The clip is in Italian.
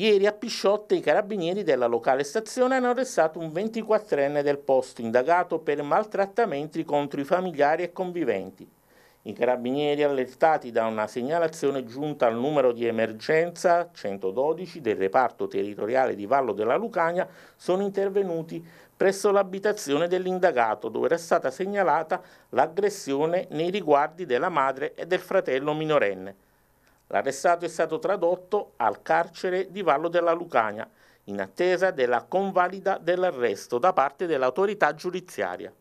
Ieri a Pisciotte i carabinieri della locale stazione hanno arrestato un 24enne del posto indagato per maltrattamenti contro i familiari e conviventi. I carabinieri allertati da una segnalazione giunta al numero di emergenza 112 del reparto territoriale di Vallo della Lucania sono intervenuti presso l'abitazione dell'indagato dove era stata segnalata l'aggressione nei riguardi della madre e del fratello minorenne. L'arrestato è stato tradotto al carcere di Vallo della Lucania in attesa della convalida dell'arresto da parte dell'autorità giudiziaria.